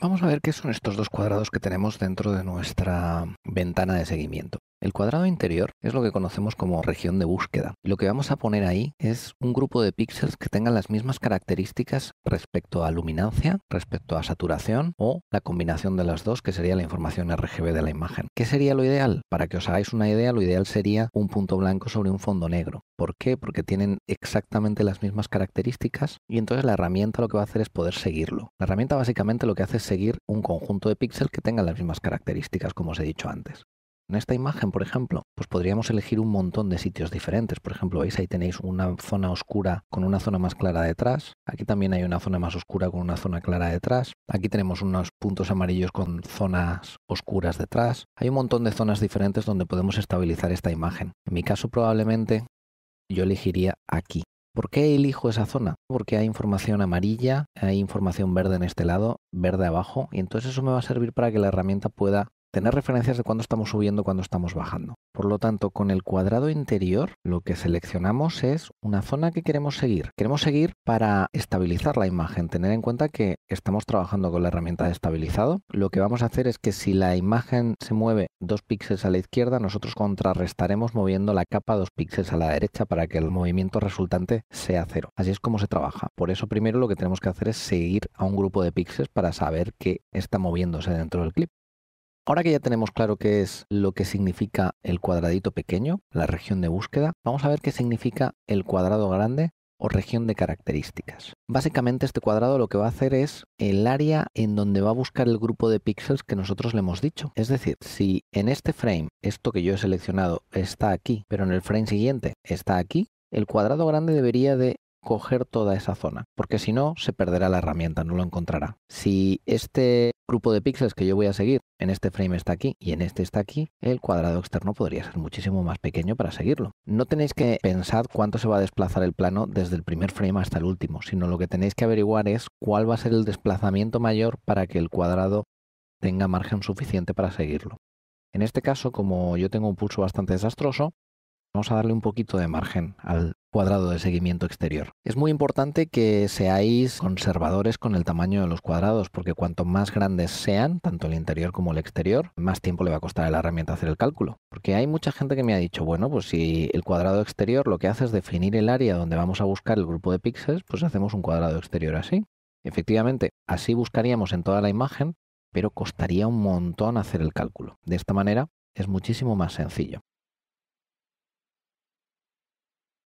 Vamos a ver qué son estos dos cuadrados que tenemos dentro de nuestra ventana de seguimiento. El cuadrado interior es lo que conocemos como región de búsqueda. Lo que vamos a poner ahí es un grupo de píxeles que tengan las mismas características respecto a luminancia, respecto a saturación o la combinación de las dos, que sería la información RGB de la imagen. ¿Qué sería lo ideal? Para que os hagáis una idea, lo ideal sería un punto blanco sobre un fondo negro. ¿Por qué? Porque tienen exactamente las mismas características y entonces la herramienta lo que va a hacer es poder seguirlo. La herramienta básicamente lo que hace es seguir un conjunto de píxeles que tengan las mismas características, como os he dicho antes. En esta imagen, por ejemplo, pues podríamos elegir un montón de sitios diferentes. Por ejemplo, veis ahí tenéis una zona oscura con una zona más clara detrás. Aquí también hay una zona más oscura con una zona clara detrás. Aquí tenemos unos puntos amarillos con zonas oscuras detrás. Hay un montón de zonas diferentes donde podemos estabilizar esta imagen. En mi caso probablemente yo elegiría aquí. ¿Por qué elijo esa zona? Porque hay información amarilla, hay información verde en este lado, verde abajo, y entonces eso me va a servir para que la herramienta pueda tener referencias de cuándo estamos subiendo, cuándo estamos bajando. Por lo tanto, con el cuadrado interior, lo que seleccionamos es una zona que queremos seguir. Queremos seguir para estabilizar la imagen. Tener en cuenta que estamos trabajando con la herramienta de estabilizado. Lo que vamos a hacer es que si la imagen se mueve dos píxeles a la izquierda, nosotros contrarrestaremos moviendo la capa dos píxeles a la derecha para que el movimiento resultante sea cero. Así es como se trabaja. Por eso primero lo que tenemos que hacer es seguir a un grupo de píxeles para saber que está moviéndose dentro del clip. Ahora que ya tenemos claro qué es lo que significa el cuadradito pequeño, la región de búsqueda, vamos a ver qué significa el cuadrado grande o región de características. Básicamente este cuadrado lo que va a hacer es el área en donde va a buscar el grupo de píxeles que nosotros le hemos dicho. Es decir, si en este frame esto que yo he seleccionado está aquí, pero en el frame siguiente está aquí, el cuadrado grande debería de coger toda esa zona, porque si no se perderá la herramienta, no lo encontrará. Si este grupo de píxeles que yo voy a seguir, en este frame está aquí y en este está aquí, el cuadrado externo podría ser muchísimo más pequeño para seguirlo. No tenéis que pensar cuánto se va a desplazar el plano desde el primer frame hasta el último, sino lo que tenéis que averiguar es cuál va a ser el desplazamiento mayor para que el cuadrado tenga margen suficiente para seguirlo. En este caso, como yo tengo un pulso bastante desastroso, Vamos a darle un poquito de margen al cuadrado de seguimiento exterior. Es muy importante que seáis conservadores con el tamaño de los cuadrados, porque cuanto más grandes sean, tanto el interior como el exterior, más tiempo le va a costar a la herramienta hacer el cálculo. Porque hay mucha gente que me ha dicho, bueno, pues si el cuadrado exterior lo que hace es definir el área donde vamos a buscar el grupo de píxeles, pues hacemos un cuadrado exterior así. Efectivamente, así buscaríamos en toda la imagen, pero costaría un montón hacer el cálculo. De esta manera es muchísimo más sencillo.